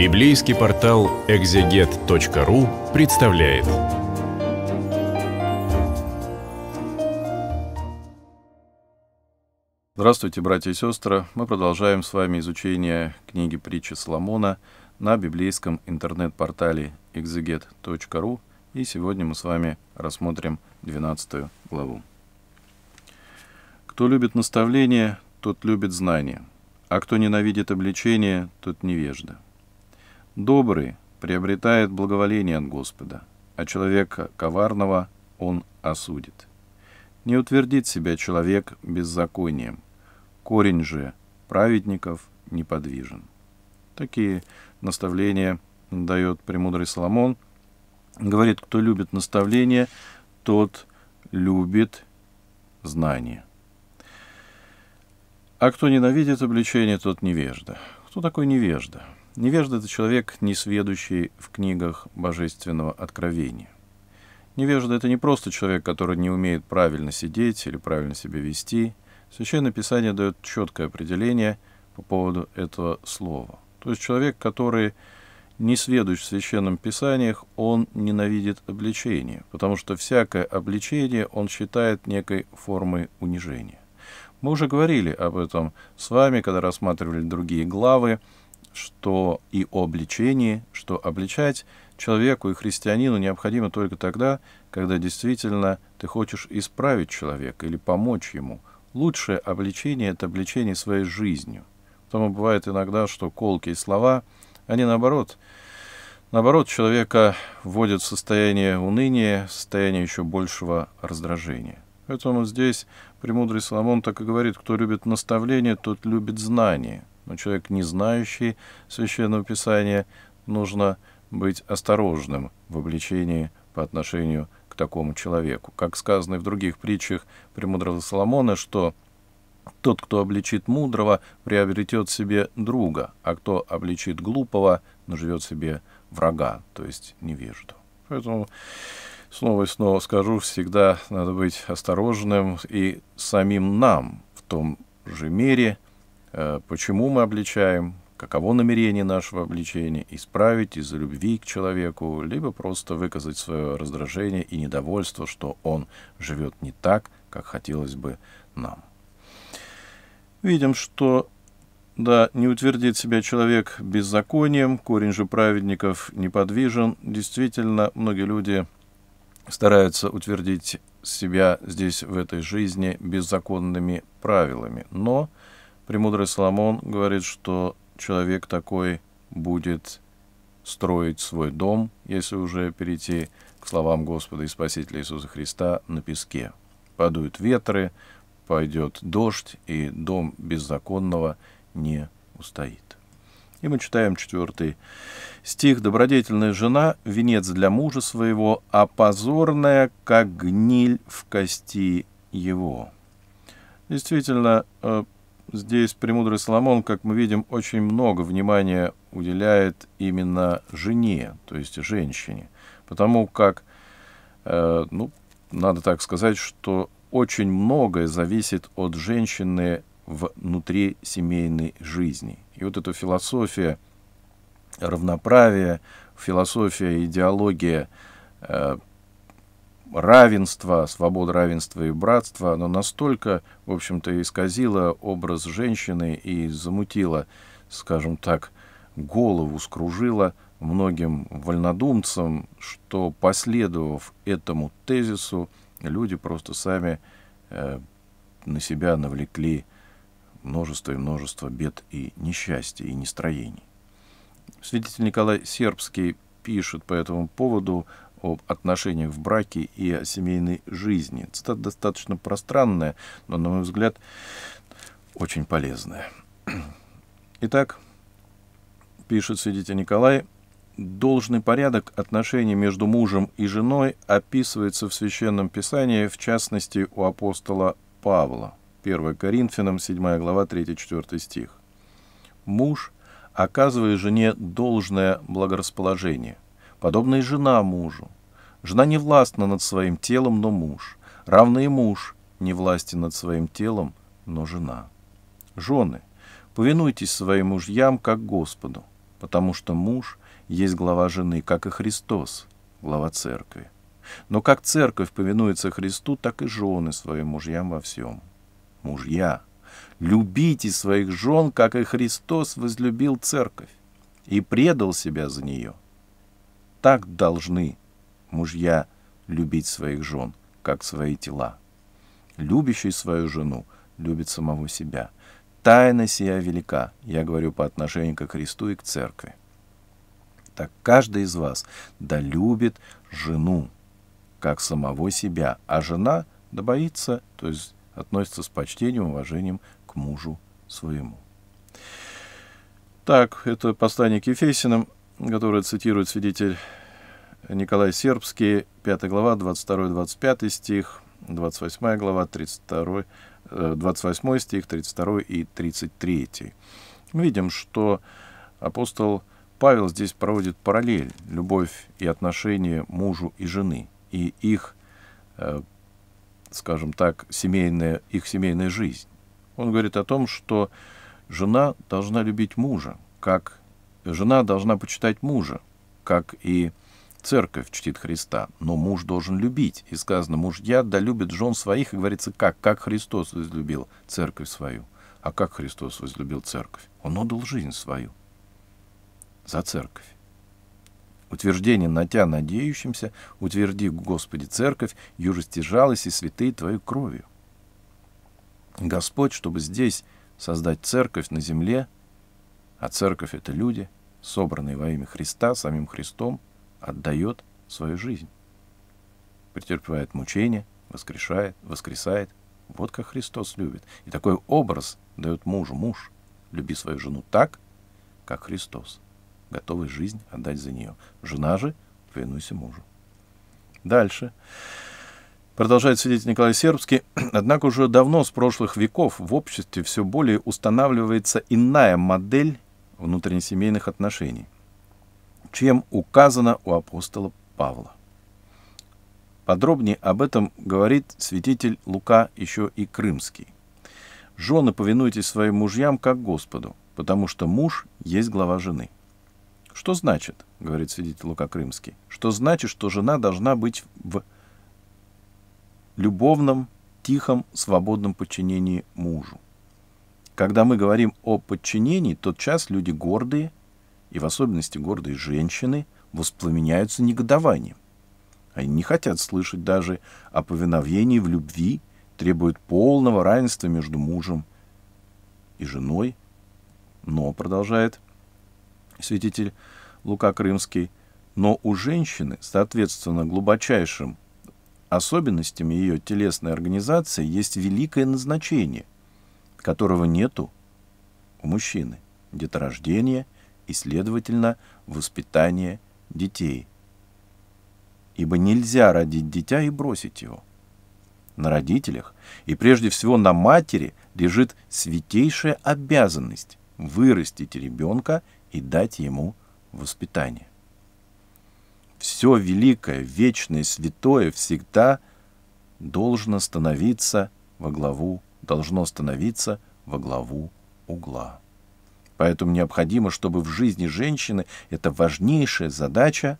Библейский портал экзегет.ру представляет. Здравствуйте, братья и сестры! Мы продолжаем с вами изучение книги притчи Соломона на библейском интернет-портале экзегет.ру. И сегодня мы с вами рассмотрим 12 главу. Кто любит наставление, тот любит знание, а кто ненавидит обличение, тот невежда. Добрый приобретает благоволение от Господа, а человека коварного он осудит. Не утвердит себя человек беззаконием, корень же праведников неподвижен. Такие наставления дает премудрый Соломон. Говорит, кто любит наставление, тот любит знание. А кто ненавидит обличение, тот невежда. Кто такой невежда? Невежда — это человек, не сведущий в книгах божественного откровения. Невежда — это не просто человек, который не умеет правильно сидеть или правильно себя вести. Священное Писание дает четкое определение по поводу этого слова. То есть человек, который не сведущ в Священном Писаниях, он ненавидит обличение, потому что всякое обличение он считает некой формой унижения. Мы уже говорили об этом с вами, когда рассматривали другие главы, что и обличение, что обличать человеку и христианину необходимо только тогда, когда действительно ты хочешь исправить человека или помочь ему. Лучшее обличение — это обличение своей жизнью. Потому бывает иногда, что колки и слова, они наоборот, наоборот человека вводят в состояние уныния, в состояние еще большего раздражения. Поэтому здесь премудрый Соломон так и говорит, кто любит наставление, тот любит знание но человек, не знающий Священного Писания, нужно быть осторожным в обличении по отношению к такому человеку. Как сказано и в других притчах премудрого Соломона, что тот, кто обличит мудрого, приобретет себе друга, а кто обличит глупого, наживет себе врага, то есть невежду. Поэтому снова и снова скажу, всегда надо быть осторожным и самим нам в том же мере – Э, почему мы обличаем, каково намерение нашего обличения, исправить из-за любви к человеку, либо просто выказать свое раздражение и недовольство, что он живет не так, как хотелось бы нам. Видим, что да, не утвердит себя человек беззаконием, корень же праведников неподвижен. Действительно, многие люди стараются утвердить себя здесь, в этой жизни, беззаконными правилами. Но Премудрый Соломон говорит, что человек такой будет строить свой дом, если уже перейти к словам Господа и Спасителя Иисуса Христа, на песке. Подуют ветры, пойдет дождь, и дом беззаконного не устоит. И мы читаем четвертый стих. «Добродетельная жена — венец для мужа своего, а позорная, как гниль в кости его». Действительно, э, Здесь премудрый Соломон, как мы видим, очень много внимания уделяет именно жене, то есть женщине, потому как, э, ну, надо так сказать, что очень многое зависит от женщины внутри семейной жизни. И вот эта философия равноправия, философия, идеология э, равенство, свобода равенства и братства, оно настолько, в общем-то, исказило образ женщины и замутило, скажем так, голову скружило многим вольнодумцам, что, последовав этому тезису, люди просто сами э, на себя навлекли множество и множество бед и несчастья, и нестроений. Свидетель Николай Сербский пишет по этому поводу об отношениях в браке и о семейной жизни. Цитата достаточно пространная, но, на мой взгляд, очень полезная. Итак, пишет свидетель Николай, должный порядок отношений между мужем и женой описывается в Священном Писании, в частности, у апостола Павла. 1 Коринфянам, 7 глава, 3-4 стих. Муж оказывает жене должное благорасположение – Подобно и жена мужу. Жена не властна над своим телом, но муж. Равно и муж не властен над своим телом, но жена. Жены, повинуйтесь своим мужьям, как Господу, потому что муж есть глава жены, как и Христос, глава церкви. Но как церковь повинуется Христу, так и жены своим мужьям во всем. Мужья, любите своих жен, как и Христос возлюбил церковь и предал себя за нее – так должны мужья любить своих жен, как свои тела. Любящий свою жену любит самого себя. Тайна сия велика, я говорю по отношению к Христу и к Церкви. Так каждый из вас да любит жену, как самого себя, а жена да боится, то есть относится с почтением и уважением к мужу своему. Так, это послание к Ефесиным которую цитирует свидетель Николай Сербский, 5 глава, 22-25 стих, 28 глава, 32, 28 э, стих, 32 и 33. Мы видим, что апостол Павел здесь проводит параллель любовь и отношения мужу и жены, и их, э, скажем так, семейная, их семейная жизнь. Он говорит о том, что жена должна любить мужа, как Жена должна почитать мужа, как и церковь чтит Христа, но муж должен любить. И сказано, мужья да любит жен своих, и говорится, как? Как Христос возлюбил церковь свою. А как Христос возлюбил церковь? Он отдал жизнь свою за церковь. Утверждение на тебя надеющимся, утверди, Господи, церковь, южести жалость и святые Твою кровью. Господь, чтобы здесь создать церковь на земле, а церковь — это люди — собранный во имя Христа, самим Христом, отдает свою жизнь. Претерпевает мучения, воскрешает, воскресает. Вот как Христос любит. И такой образ дает мужу. Муж, люби свою жену так, как Христос. Готовый жизнь отдать за нее. Жена же, повинуйся мужу. Дальше. Продолжает свидетель Николай Сербский. Однако уже давно, с прошлых веков, в обществе все более устанавливается иная модель внутреннесемейных отношений, чем указано у апостола Павла. Подробнее об этом говорит святитель Лука еще и Крымский. «Жены, повинуйтесь своим мужьям, как Господу, потому что муж есть глава жены». Что значит, говорит свидетель Лука Крымский, что значит, что жена должна быть в любовном, тихом, свободном подчинении мужу. Когда мы говорим о подчинении, тот час люди гордые, и в особенности гордые женщины, воспламеняются негодованием. Они не хотят слышать даже о повиновении в любви, требуют полного равенства между мужем и женой. Но, продолжает святитель Лука Крымский, но у женщины, соответственно, глубочайшим особенностями ее телесной организации есть великое назначение – которого нету у мужчины, деторождение и, следовательно, воспитание детей. Ибо нельзя родить дитя и бросить его. На родителях и прежде всего на матери лежит святейшая обязанность вырастить ребенка и дать ему воспитание. Все великое, вечное, святое всегда должно становиться во главу должно становиться во главу угла. Поэтому необходимо, чтобы в жизни женщины эта важнейшая задача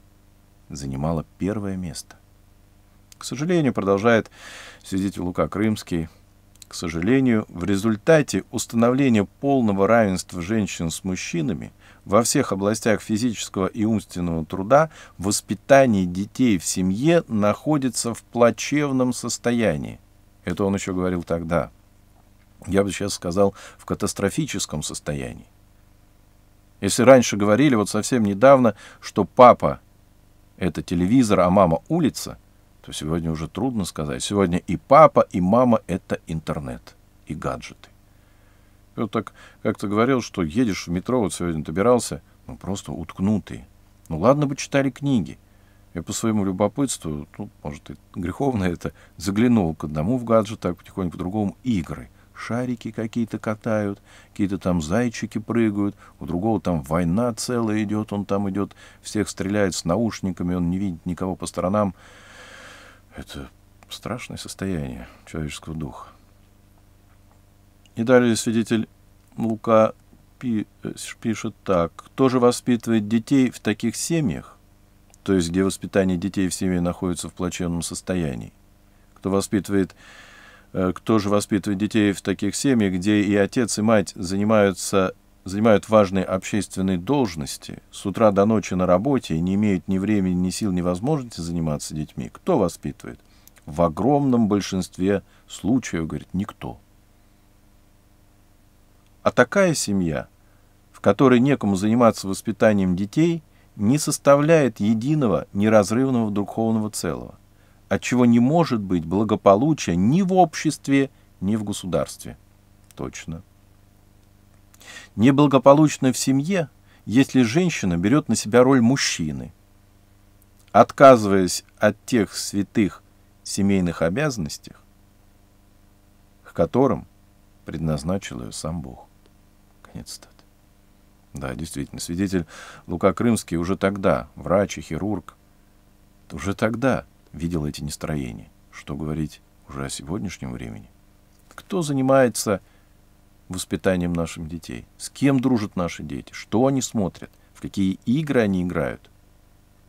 занимала первое место. К сожалению, продолжает свидетель Лука Крымский, к сожалению, в результате установления полного равенства женщин с мужчинами во всех областях физического и умственного труда воспитание детей в семье находится в плачевном состоянии. Это он еще говорил тогда – я бы сейчас сказал, в катастрофическом состоянии. Если раньше говорили, вот совсем недавно, что папа — это телевизор, а мама — улица, то сегодня уже трудно сказать. Сегодня и папа, и мама — это интернет и гаджеты. Я вот так как-то говорил, что едешь в метро, вот сегодня добирался, ну просто уткнутые. Ну ладно бы читали книги. Я по своему любопытству, ну, может, и греховно это, заглянул к одному в гаджет, так потихоньку к другому игры — шарики какие-то катают, какие-то там зайчики прыгают, у другого там война целая идет, он там идет, всех стреляет с наушниками, он не видит никого по сторонам. Это страшное состояние человеческого духа. И далее свидетель Лука э, пишет так. Кто же воспитывает детей в таких семьях, то есть где воспитание детей в семье находится в плачевном состоянии? Кто воспитывает детей Э, кто же воспитывает детей в таких семьях, где и отец, и мать занимаются, занимают важные общественные должности, с утра до ночи на работе и не имеют ни времени, ни сил, ни возможности заниматься детьми, кто воспитывает? В огромном большинстве случаев, говорит, никто. А такая семья, в которой некому заниматься воспитанием детей, не составляет единого, неразрывного духовного целого от чего не может быть благополучия ни в обществе, ни в государстве. Точно. Неблагополучно в семье, если женщина берет на себя роль мужчины, отказываясь от тех святых семейных обязанностей, к которым предназначил ее сам Бог. Конец цитаты. Да, действительно, свидетель Лука Крымский уже тогда, врач и хирург, уже тогда – видел эти нестроения. Что говорить уже о сегодняшнем времени? Кто занимается воспитанием наших детей? С кем дружат наши дети? Что они смотрят? В какие игры они играют?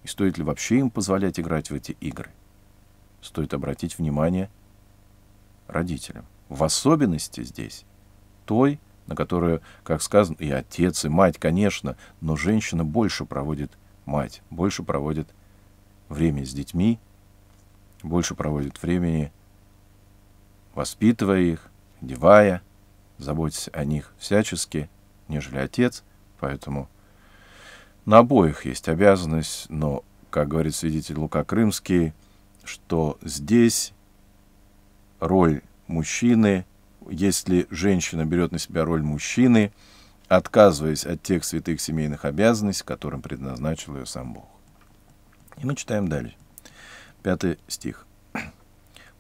И стоит ли вообще им позволять играть в эти игры? Стоит обратить внимание родителям. В особенности здесь той, на которую, как сказано, и отец, и мать, конечно, но женщина больше проводит мать, больше проводит время с детьми, больше проводит времени, воспитывая их, девая, заботясь о них всячески, нежели отец, поэтому на обоих есть обязанность, но, как говорит свидетель Лука Крымский, что здесь роль мужчины, если женщина берет на себя роль мужчины, отказываясь от тех святых семейных обязанностей, которым предназначил ее сам Бог. И мы читаем дальше. Пятый стих.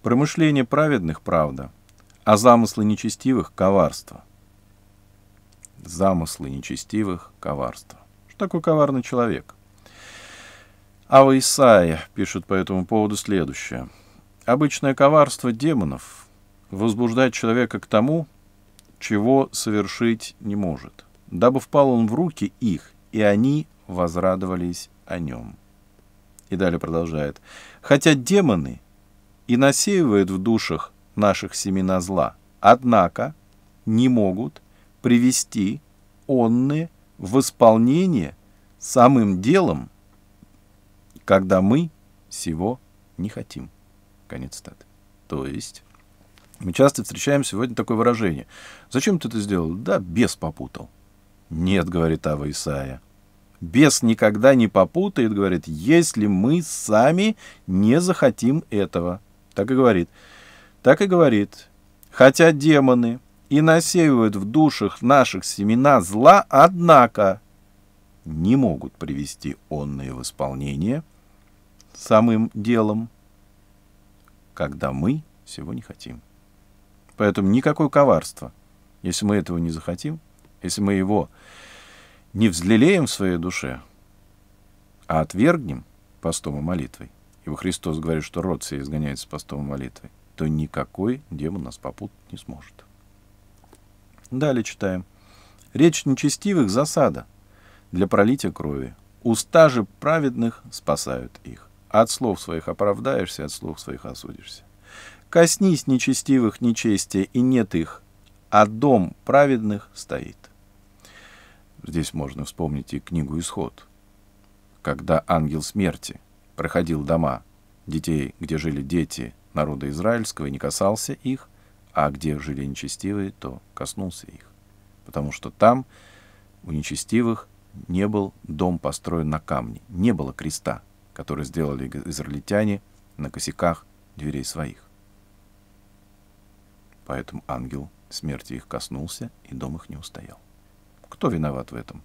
«Промышление праведных – правда, а замыслы нечестивых – коварство». Замыслы нечестивых – коварство. Что такое коварный человек? Ава Исаия пишет по этому поводу следующее. «Обычное коварство демонов возбуждает человека к тому, чего совершить не может, дабы впал он в руки их, и они возрадовались о нем». И далее продолжает. Хотя демоны и насеивают в душах наших семена зла, однако не могут привести онны в исполнение самым делом, когда мы всего не хотим. Конец статы. То есть, мы часто встречаем сегодня такое выражение. Зачем ты это сделал? Да, без попутал. Нет, говорит Ава Исаия, Бес никогда не попутает, говорит, если мы сами не захотим этого. Так и говорит. Так и говорит. Хотя демоны и насеивают в душах наших семена зла, однако не могут привести онное в исполнение самым делом, когда мы всего не хотим. Поэтому никакое коварство. Если мы этого не захотим, если мы его не взлелеем в своей душе, а отвергнем постом и молитвой, ибо Христос говорит, что род сей изгоняется постом и молитвой, то никакой демон нас попутать не сможет. Далее читаем. Речь нечестивых — засада для пролития крови. Уста же праведных спасают их. От слов своих оправдаешься, от слов своих осудишься. Коснись нечестивых нечестия, и нет их, а дом праведных стоит. Здесь можно вспомнить и книгу «Исход», когда ангел смерти проходил дома детей, где жили дети народа израильского, и не касался их, а где жили нечестивые, то коснулся их. Потому что там у нечестивых не был дом построен на камне, не было креста, который сделали израильтяне на косяках дверей своих. Поэтому ангел смерти их коснулся, и дом их не устоял. Кто виноват в этом?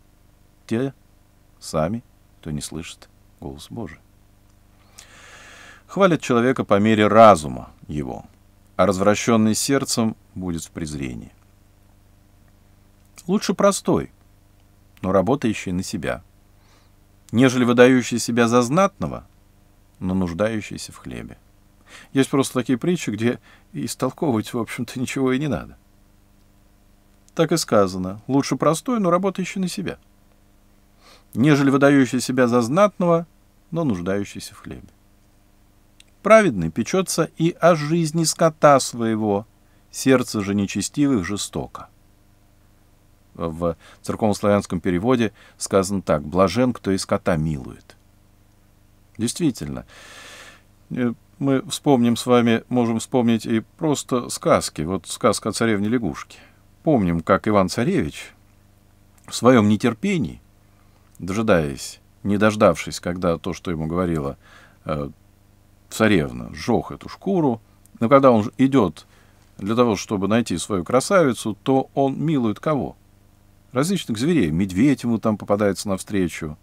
Те сами, кто не слышит голос Божий. Хвалят человека по мере разума его, а развращенный сердцем будет в презрении. Лучше простой, но работающий на себя, нежели выдающий себя за знатного, но нуждающийся в хлебе. Есть просто такие притчи, где истолковывать, в общем-то, ничего и не надо. Так и сказано. Лучше простой, но работающий на себя. Нежели выдающий себя за знатного, но нуждающийся в хлебе. Праведный печется и о жизни скота своего, сердце же нечестивых жестоко. В церковнославянском переводе сказано так «блажен, кто и скота милует». Действительно, э, мы вспомним с вами, можем вспомнить и просто сказки. Вот сказка о царевне лягушки – помним, как Иван-Царевич в своем нетерпении, дожидаясь, не дождавшись, когда то, что ему говорила э, царевна, сжег эту шкуру, но когда он идет для того, чтобы найти свою красавицу, то он милует кого? Различных зверей. Медведь ему там попадается навстречу.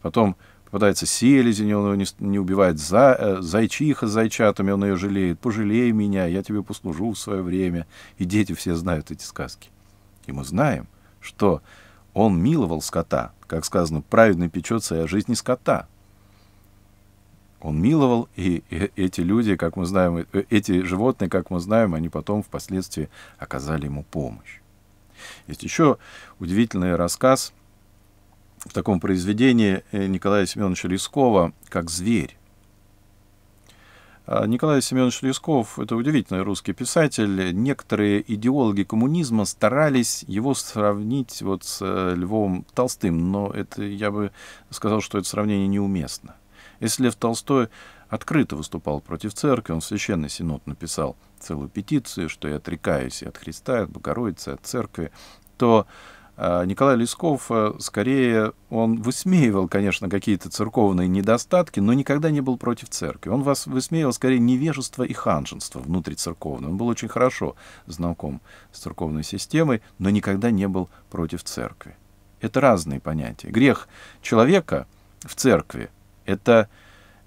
Потом Попадается селезень, он его не, не убивает. За, э, зайчиха с зайчатами, он ее жалеет. «Пожалей меня, я тебе послужу в свое время». И дети все знают эти сказки. И мы знаем, что он миловал скота. Как сказано, праведный печется и о жизни скота. Он миловал, и, и эти люди, как мы знаем, эти животные, как мы знаем, они потом впоследствии оказали ему помощь. Есть еще удивительный рассказ – в таком произведении э, Николая Семеновича Лескова «Как зверь». А, Николай Семенович Лесков – это удивительный русский писатель. Некоторые идеологи коммунизма старались его сравнить вот с э, Львом Толстым, но это, я бы сказал, что это сравнение неуместно. Если Лев Толстой открыто выступал против церкви, он в Священный Синод написал целую петицию, что я отрекаюсь и от Христа, и от Богородицы, и от церкви, то Э, Николай Лесков, э, скорее, он высмеивал, конечно, какие-то церковные недостатки, но никогда не был против церкви. Он вас высмеивал, скорее, невежество и ханженство церковного. Он был очень хорошо знаком с церковной системой, но никогда не был против церкви. Это разные понятия. Грех человека в церкви — это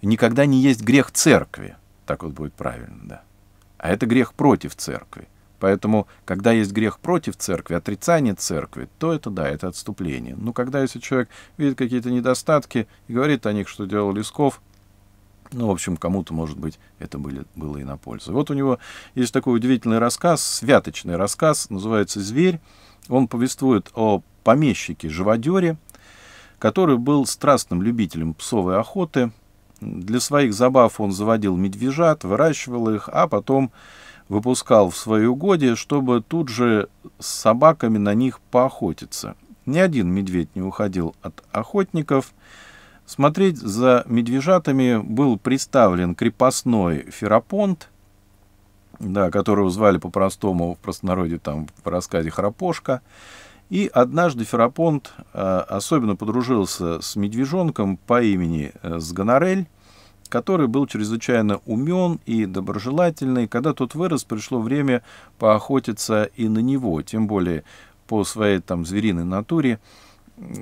никогда не есть грех церкви. Так вот будет правильно, да. А это грех против церкви — Поэтому, когда есть грех против церкви, отрицание церкви, то это да, это отступление. Но когда если человек видит какие-то недостатки и говорит о них, что делал Лесков, ну, в общем, кому-то, может быть, это были, было и на пользу. Вот у него есть такой удивительный рассказ, святочный рассказ, называется «Зверь». Он повествует о помещике-живодере, который был страстным любителем псовой охоты. Для своих забав он заводил медвежат, выращивал их, а потом выпускал в свои угодья, чтобы тут же с собаками на них поохотиться. Ни один медведь не уходил от охотников. Смотреть за медвежатами был представлен крепостной Ферапонт, да, которого звали по-простому в простонародье там в рассказе Храпошка. И однажды Ферапонт э, особенно подружился с медвежонком по имени э, Сгонорель, который был чрезвычайно умен и доброжелательный. Когда тот вырос, пришло время поохотиться и на него, тем более по своей там звериной натуре.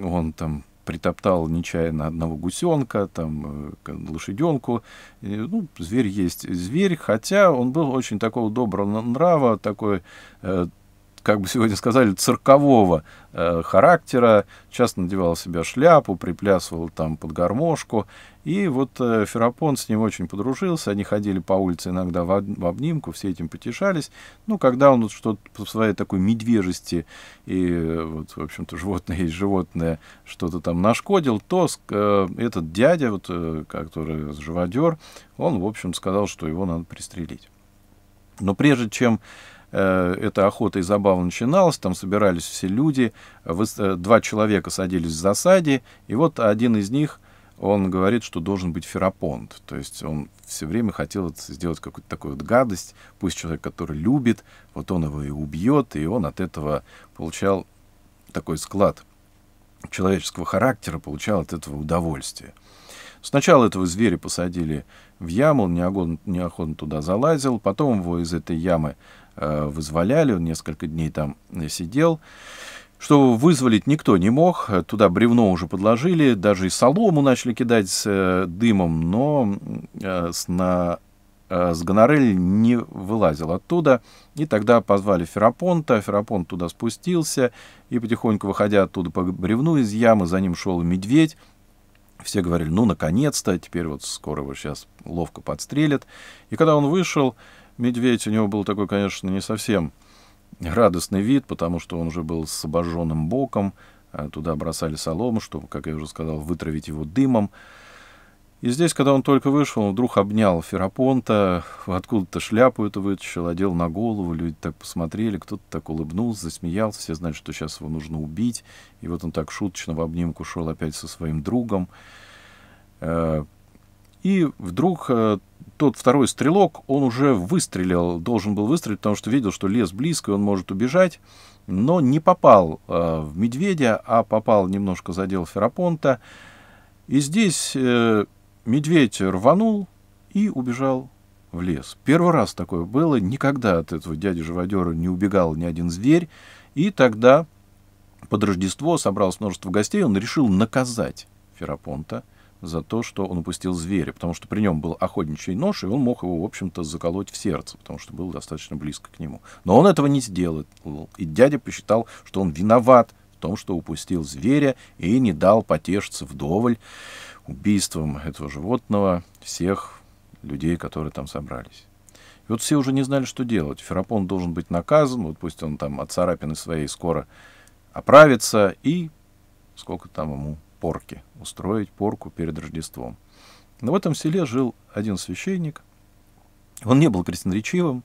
Он там притоптал нечаянно одного гусенка, там, э, лошаденку. Ну, зверь есть зверь, хотя он был очень такого доброго нрава, такой э, как бы сегодня сказали, циркового э, характера. Часто надевал себя шляпу, приплясывал там под гармошку. И вот э, Ферапон с ним очень подружился. Они ходили по улице иногда в, обнимку, все этим потешались. Ну, когда он вот что-то по своей такой медвежести и, э, вот, в общем-то, животное есть животное, что-то там нашкодил, то э, этот дядя, вот, который живодер, он, в общем, сказал, что его надо пристрелить. Но прежде чем Э, эта охота и забава начиналась, там собирались все люди, э, два человека садились в засаде, и вот один из них, он говорит, что должен быть Ферапонт, то есть он все время хотел сделать какую-то такую вот гадость, пусть человек, который любит, вот он его и убьет, и он от этого получал такой склад человеческого характера, получал от этого удовольствие. Сначала этого зверя посадили в яму, он неохотно, неохотно туда залазил, потом его из этой ямы Э, возволяли, он несколько дней там сидел. чтобы вызволить никто не мог, туда бревно уже подложили, даже и солому начали кидать с э, дымом, но э, с, на, с гонорель не вылазил оттуда. И тогда позвали Ферапонта, Ферапонт туда спустился, и потихоньку, выходя оттуда по бревну из ямы, за ним шел медведь, все говорили, ну, наконец-то, теперь вот скоро его сейчас ловко подстрелят. И когда он вышел, Медведь у него был такой, конечно, не совсем радостный вид, потому что он уже был с обожженным боком, а туда бросали солому, чтобы, как я уже сказал, вытравить его дымом. И здесь, когда он только вышел, он вдруг обнял Ферапонта, откуда-то шляпу эту вытащил, одел на голову, люди так посмотрели, кто-то так улыбнулся, засмеялся, все знали, что сейчас его нужно убить, и вот он так шуточно в обнимку шел опять со своим другом. Э, и вдруг э, тот второй стрелок, он уже выстрелил, должен был выстрелить, потому что видел, что лес близко, он может убежать, но не попал э, в медведя, а попал немножко задел Ферапонта. И здесь э, медведь рванул и убежал в лес. Первый раз такое было, никогда от этого дяди живодера не убегал ни один зверь, и тогда под Рождество собралось множество гостей, он решил наказать Ферапонта – за то, что он упустил зверя, потому что при нем был охотничий нож, и он мог его, в общем-то, заколоть в сердце, потому что был достаточно близко к нему. Но он этого не сделал, и дядя посчитал, что он виноват в том, что упустил зверя и не дал потешиться вдоволь убийством этого животного всех людей, которые там собрались. И вот все уже не знали, что делать. Ферапон должен быть наказан, вот пусть он там от царапины своей скоро оправится, и сколько там ему порки, устроить порку перед Рождеством. Но в этом селе жил один священник. Он не был красноречивым,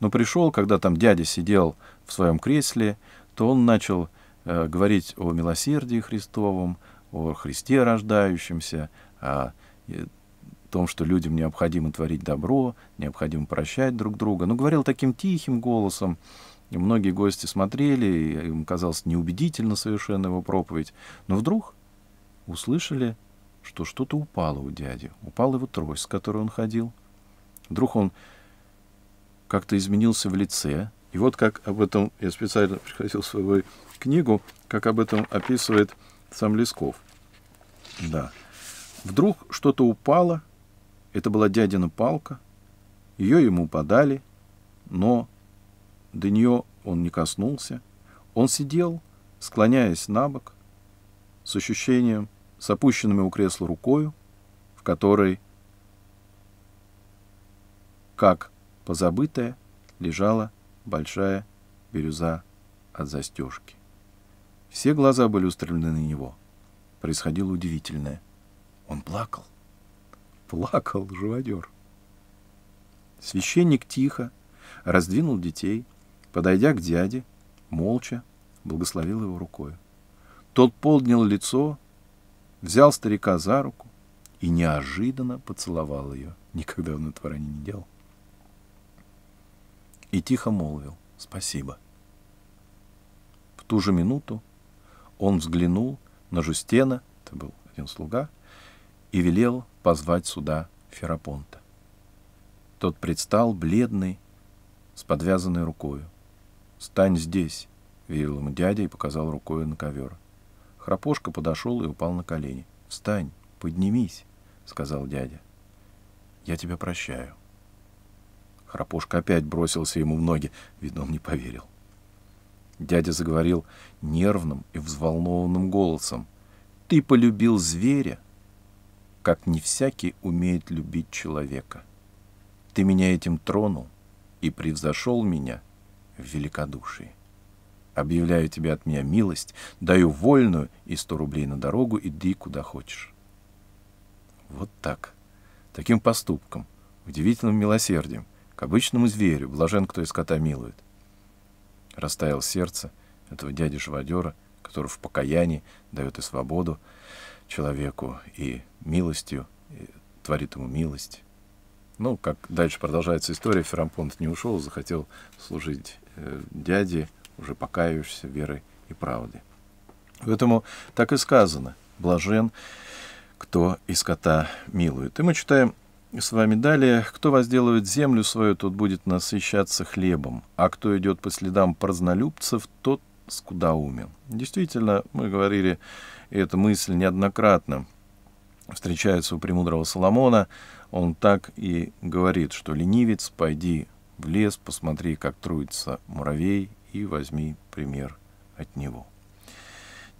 но пришел, когда там дядя сидел в своем кресле, то он начал э, говорить о милосердии Христовом, о Христе рождающемся, о э, том, что людям необходимо творить добро, необходимо прощать друг друга. Но говорил таким тихим голосом, и многие гости смотрели, и им казалось неубедительно совершенно его проповедь. Но вдруг услышали, что что-то упало у дяди. Упал его трость, с которой он ходил. Вдруг он как-то изменился в лице. И вот как об этом, я специально приходил свою книгу, как об этом описывает сам Лесков. Да. Вдруг что-то упало, это была дядина палка, ее ему подали, но до нее он не коснулся. Он сидел, склоняясь на бок, с ощущением с опущенными у кресла рукою, в которой, как позабытая, лежала большая бирюза от застежки. Все глаза были устремлены на него. Происходило удивительное. Он плакал. Плакал живодер. Священник тихо раздвинул детей, подойдя к дяде, молча благословил его рукой. Тот поднял лицо взял старика за руку и неожиданно поцеловал ее. Никогда он этого ранее не делал. И тихо молвил «Спасибо». В ту же минуту он взглянул на Жустена, это был один слуга, и велел позвать сюда Ферапонта. Тот предстал бледный, с подвязанной рукою. «Стань здесь», — велел ему дядя и показал рукой на ковер. Храпошка подошел и упал на колени. «Встань, поднимись», — сказал дядя. «Я тебя прощаю». Храпошка опять бросился ему в ноги. Видно, он не поверил. Дядя заговорил нервным и взволнованным голосом. «Ты полюбил зверя, как не всякий умеет любить человека. Ты меня этим тронул и превзошел меня в великодушии». Объявляю тебе от меня милость, даю вольную и сто рублей на дорогу, иди куда хочешь. Вот так. Таким поступком, удивительным милосердием, к обычному зверю, блажен, кто из кота милует. Растаял сердце этого дяди-живодера, который в покаянии дает и свободу человеку, и милостью, и творит ему милость. Ну, как дальше продолжается история, Феррампонт не ушел, захотел служить э, дяде, уже покаиваешься верой и правдой. Поэтому так и сказано, блажен, кто из кота милует. И мы читаем с вами далее, кто возделывает землю свою, тот будет насыщаться хлебом, а кто идет по следам празднолюбцев, тот скудоумен. Действительно, мы говорили, эту мысль неоднократно встречается у премудрого Соломона, он так и говорит, что ленивец, пойди в лес, посмотри, как труится муравей и возьми пример от него.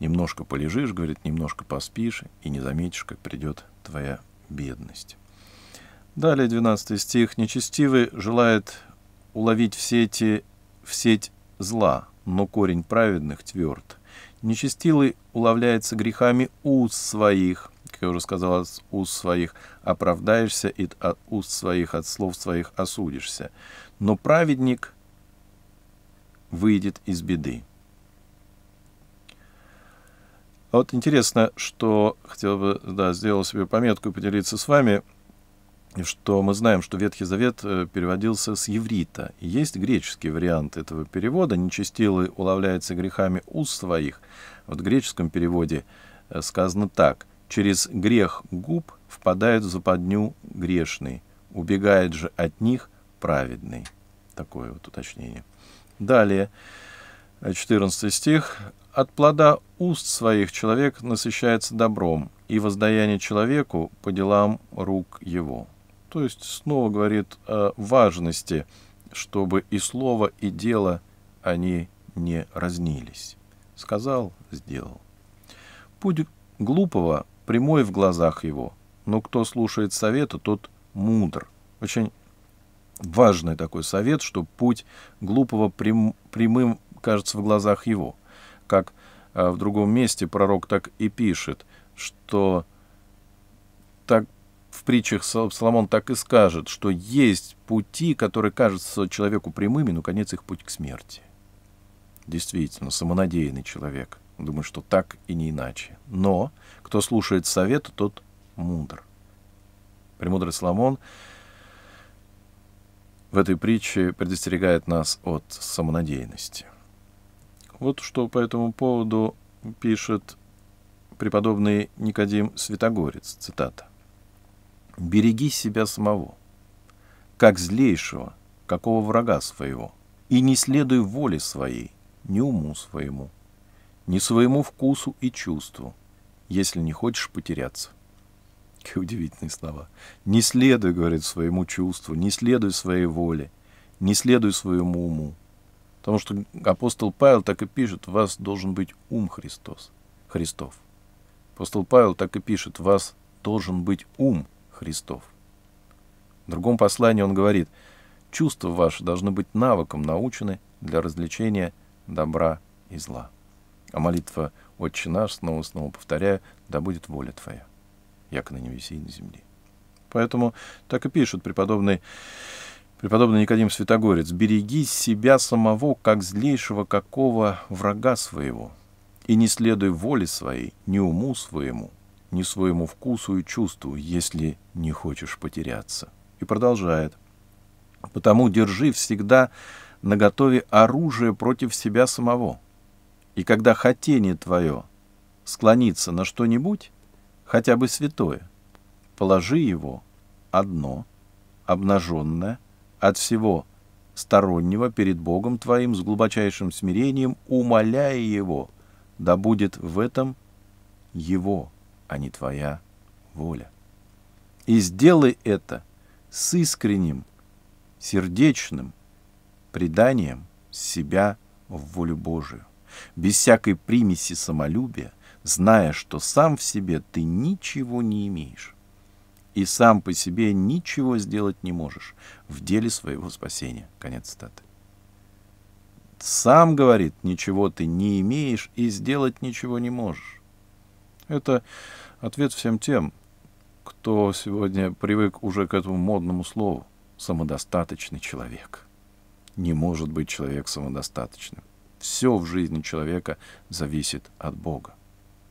Немножко полежишь, говорит, немножко поспишь, и не заметишь, как придет твоя бедность. Далее 12 стих. Нечестивый желает уловить в сети, в сеть зла, но корень праведных тверд. Нечестивый уловляется грехами уст своих, как я уже сказал, от уст своих оправдаешься, и от уст своих, от слов своих осудишься. Но праведник выйдет из беды. А вот интересно, что хотел бы, да, сделал себе пометку и поделиться с вами, что мы знаем, что Ветхий Завет э, переводился с еврита. есть греческий вариант этого перевода. Нечестилый уловляется грехами уст своих. Вот в греческом переводе э, сказано так. «Через грех губ впадает в западню грешный, убегает же от них праведный». Такое вот уточнение. Далее, 14 стих. «От плода уст своих человек насыщается добром, и воздаяние человеку по делам рук его». То есть снова говорит о важности, чтобы и слово, и дело они не разнились. Сказал, сделал. Путь глупого прямой в глазах его, но кто слушает совета, тот мудр. Очень важный такой совет, что путь глупого прям, прямым кажется в глазах его. Как э, в другом месте пророк так и пишет, что так в притчах Соломон так и скажет, что есть пути, которые кажутся человеку прямыми, но конец их путь к смерти. Действительно, самонадеянный человек. Думаю, что так и не иначе. Но кто слушает совет, тот мудр. Премудрый Соломон в этой притче предостерегает нас от самонадеянности. Вот что по этому поводу пишет преподобный Никодим Святогорец, цитата. «Береги себя самого, как злейшего, какого врага своего, и не следуй воле своей, ни уму своему, ни своему вкусу и чувству, если не хочешь потеряться». Какие удивительные слова. «Не следуй, — говорит, — своему чувству, не следуй своей воле, не следуй своему уму. Потому что апостол Павел так и пишет, в вас должен быть ум Христос, Христов. Апостол Павел так и пишет, в вас должен быть ум Христов. В другом послании он говорит, чувства ваши должны быть навыком научены для развлечения добра и зла. А молитва «Отче наш», снова-снова повторяю, «Да будет воля Твоя» яко небесе и на земле. Поэтому так и пишут преподобный, преподобный Никодим Святогорец. «Береги себя самого, как злейшего какого врага своего, и не следуй воле своей, ни уму своему, ни своему вкусу и чувству, если не хочешь потеряться». И продолжает. «Потому держи всегда наготове оружие против себя самого, и когда хотение твое склонится на что-нибудь, хотя бы святое. Положи его одно, обнаженное, от всего стороннего перед Богом твоим с глубочайшим смирением, умоляя его, да будет в этом его, а не твоя воля. И сделай это с искренним, сердечным преданием себя в волю Божию, без всякой примеси самолюбия – зная, что сам в себе ты ничего не имеешь и сам по себе ничего сделать не можешь в деле своего спасения. Конец цитаты. Сам, говорит, ничего ты не имеешь и сделать ничего не можешь. Это ответ всем тем, кто сегодня привык уже к этому модному слову – самодостаточный человек. Не может быть человек самодостаточным. Все в жизни человека зависит от Бога.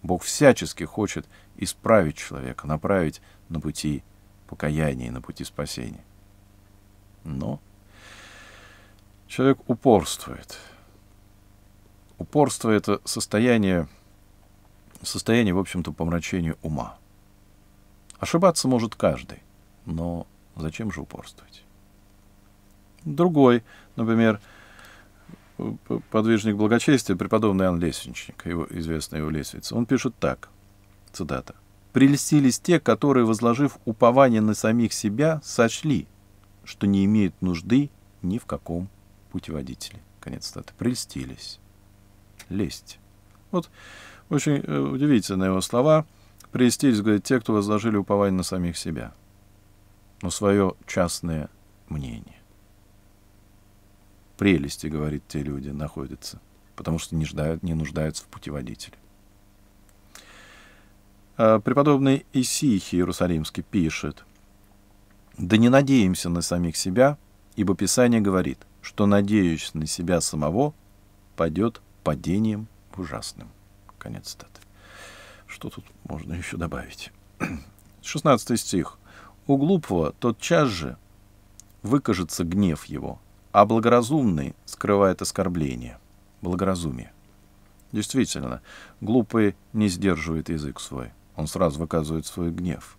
Бог всячески хочет исправить человека, направить на пути покаяния на пути спасения. Но человек упорствует. Упорство — это состояние, состояние, в общем-то, помрачения ума. Ошибаться может каждый, но зачем же упорствовать? Другой, например, подвижник благочестия, преподобный Иоанн Лесвичник, его, известная его лестница, он пишет так, цитата, «Прелестились те, которые, возложив упование на самих себя, сочли, что не имеют нужды ни в каком путеводителе». Конец цитаты. «Прельстились». Лесть. Вот очень э, удивительные его слова. «Прельстились, говорит, те, кто возложили упование на самих себя, Но свое частное мнение» прелести, говорит, те люди находятся, потому что не, ждают, не нуждаются в путеводителе. А преподобный Исихи Иерусалимский пишет, «Да не надеемся на самих себя, ибо Писание говорит, что надеюсь на себя самого, падет падением ужасным». Конец цитаты. Что тут можно еще добавить? 16 стих. «У глупого тотчас же выкажется гнев его, а благоразумный скрывает оскорбление, благоразумие. Действительно, глупый не сдерживает язык свой, он сразу выказывает свой гнев.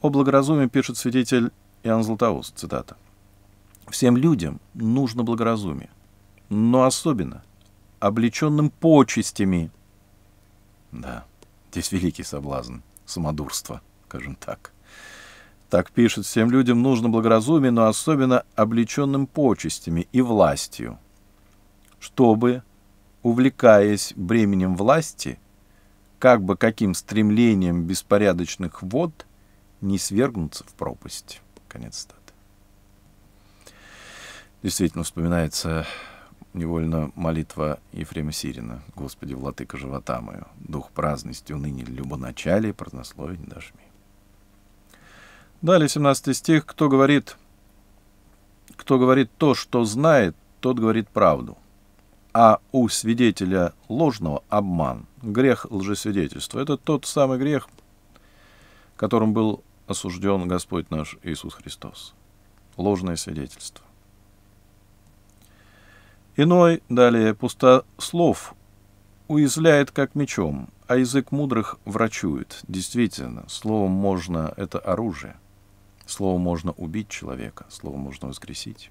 О благоразумии пишет свидетель Иоанн Златоуст, цитата. «Всем людям нужно благоразумие, но особенно облеченным почестями». Да, здесь великий соблазн, самодурство, скажем так. Так пишет, всем людям нужно благоразумие, но особенно облеченным почестями и властью, чтобы, увлекаясь бременем власти, как бы каким стремлением беспорядочных вод не свергнуться в пропасть. Конец статы. Действительно, вспоминается невольно молитва Ефрема Сирина. «Господи, владыка живота мою, дух праздности, уныне, любоначалие, празднословие не дашь мне». Далее 17 стих. Кто говорит, кто говорит то, что знает, тот говорит правду. А у свидетеля ложного обман, грех лжесвидетельства. Это тот самый грех, которым был осужден Господь наш Иисус Христос. Ложное свидетельство. Иной, далее, пустослов уязвляет как мечом, а язык мудрых врачует. Действительно, словом можно это оружие – Слово можно убить человека, слово можно воскресить.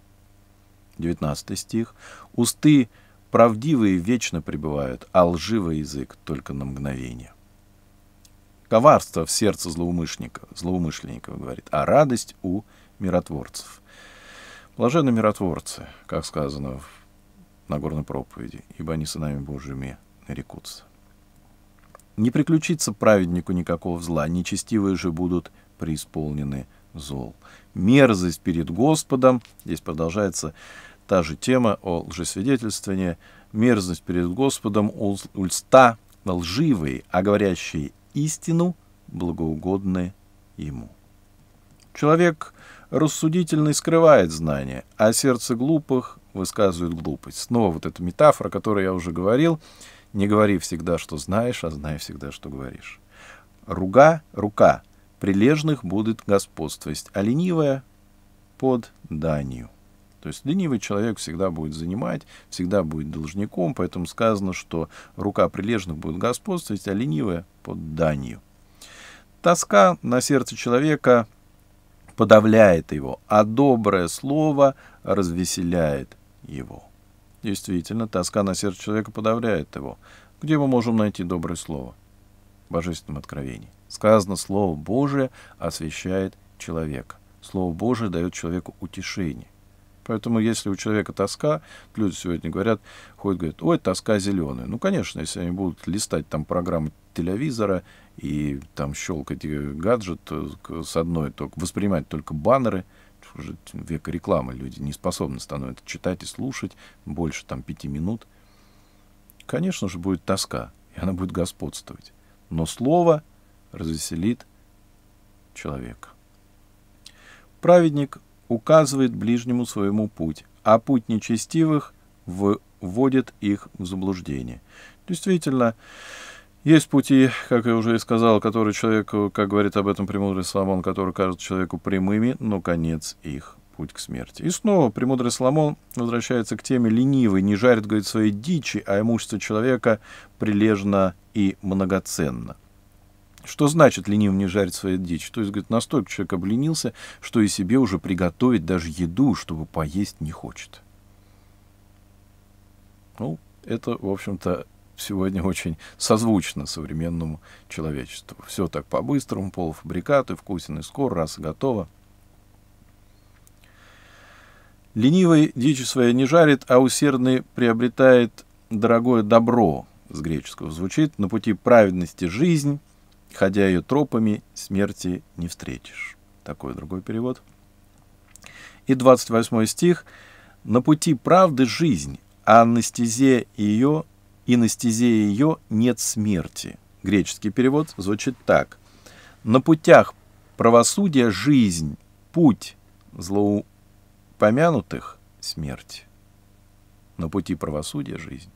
19 стих. «Усты правдивые вечно пребывают, а лживый язык только на мгновение». Коварство в сердце злоумышленника, злоумышленника говорит, а радость у миротворцев. Блаженны миротворцы, как сказано в Нагорной проповеди, ибо они сынами Божьими нарекутся. Не приключится праведнику никакого зла, нечестивые же будут преисполнены зол. Мерзость перед Господом, здесь продолжается та же тема о лжесвидетельствовании, мерзость перед Господом ульста лживые, а говорящие истину благоугодны ему. Человек рассудительный скрывает знания, а сердце глупых высказывает глупость. Снова вот эта метафора, о которой я уже говорил. Не говори всегда, что знаешь, а знай всегда, что говоришь. Руга — рука, прилежных будет господствовать, а ленивая — под данью. То есть ленивый человек всегда будет занимать, всегда будет должником, поэтому сказано, что рука прилежных будет господствовать, а ленивая — под данью. Тоска на сердце человека подавляет его, а доброе слово развеселяет его. Действительно, тоска на сердце человека подавляет его. Где мы можем найти доброе слово в божественном откровении? Сказано, Слово Божие освещает человека. Слово Божие дает человеку утешение. Поэтому, если у человека тоска, люди сегодня говорят, ходят, говорят, ой, тоска зеленая. Ну, конечно, если они будут листать там программы телевизора и там щелкать гаджет с одной, только воспринимать только баннеры, уже века рекламы люди не способны становятся читать и слушать больше там пяти минут. Конечно же, будет тоска, и она будет господствовать. Но слово — развеселит человека. Праведник указывает ближнему своему путь, а путь нечестивых вводит их в заблуждение. Действительно, есть пути, как я уже и сказал, которые человеку, как говорит об этом премудрый Соломон, которые кажутся человеку прямыми, но конец их — путь к смерти. И снова премудрый Соломон возвращается к теме «ленивый, не жарит, говорит, своей дичи, а имущество человека прилежно и многоценно». Что значит ленивым не жарить свою дичь? То есть, говорит, настолько человек обленился, что и себе уже приготовить даже еду, чтобы поесть, не хочет. Ну, это, в общем-то, сегодня очень созвучно современному человечеству. Все так по-быстрому, полуфабрикаты, вкусен и скоро, раз и готово. Ленивый дичь своей не жарит, а усердный приобретает дорогое добро, с греческого звучит, на пути праведности жизнь – ходя ее тропами, смерти не встретишь. Такой другой перевод. И 28 стих. «На пути правды жизнь, а на стезе ее, и на стезе ее нет смерти». Греческий перевод звучит так. «На путях правосудия жизнь, путь злоупомянутых – смерть. На пути правосудия – жизнь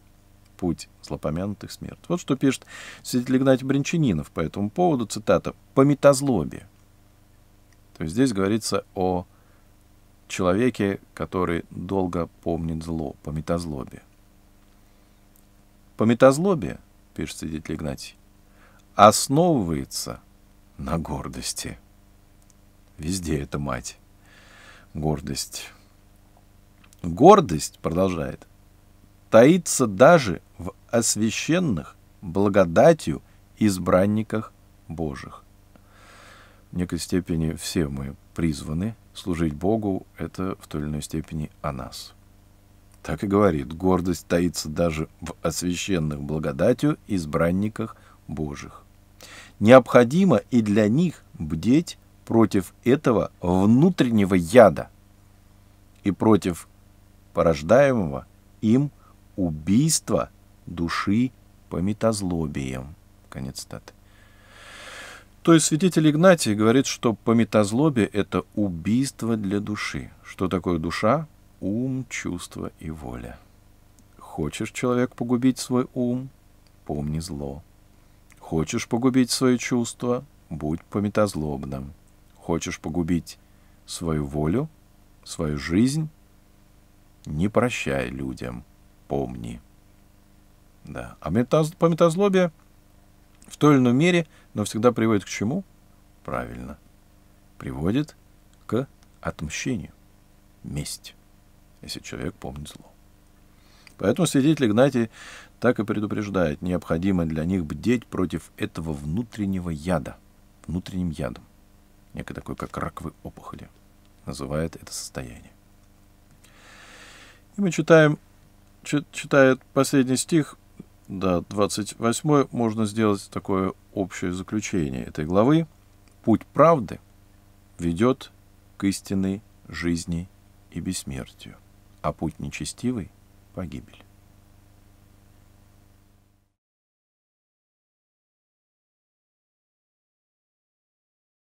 путь злопомянутых смерть. Вот что пишет свидетель Игнатий Бринчанинов по этому поводу, цитата, по метазлобе То есть здесь говорится о человеке, который долго помнит зло, по метазлобе по метазлобе пишет свидетель Игнатий, основывается на гордости. Везде это мать. Гордость. Гордость, продолжает таится даже в освященных благодатью избранниках Божьих. В некой степени все мы призваны служить Богу, это в той или иной степени о нас. Так и говорит, гордость таится даже в освященных благодатью избранниках Божьих. Необходимо и для них бдеть против этого внутреннего яда и против порождаемого им убийство души по пометозлобием. Конец статы. То есть святитель Игнатий говорит, что пометозлобие — это убийство для души. Что такое душа? Ум, чувство и воля. Хочешь, человек, погубить свой ум? Помни зло. Хочешь погубить свои чувства? Будь пометозлобным. Хочешь погубить свою волю, свою жизнь? Не прощай людям — помни. Да. А метаз, по злобе в той или иной мере, но всегда приводит к чему? Правильно. Приводит к отмщению. Месть. Если человек помнит зло. Поэтому свидетель Игнатий так и предупреждает, необходимо для них бдеть против этого внутреннего яда, внутренним ядом, некой такой, как раковой опухоли, называет это состояние. И мы читаем читает последний стих, да, 28, можно сделать такое общее заключение этой главы. Путь правды ведет к истинной жизни и бессмертию, а путь нечестивый — погибель.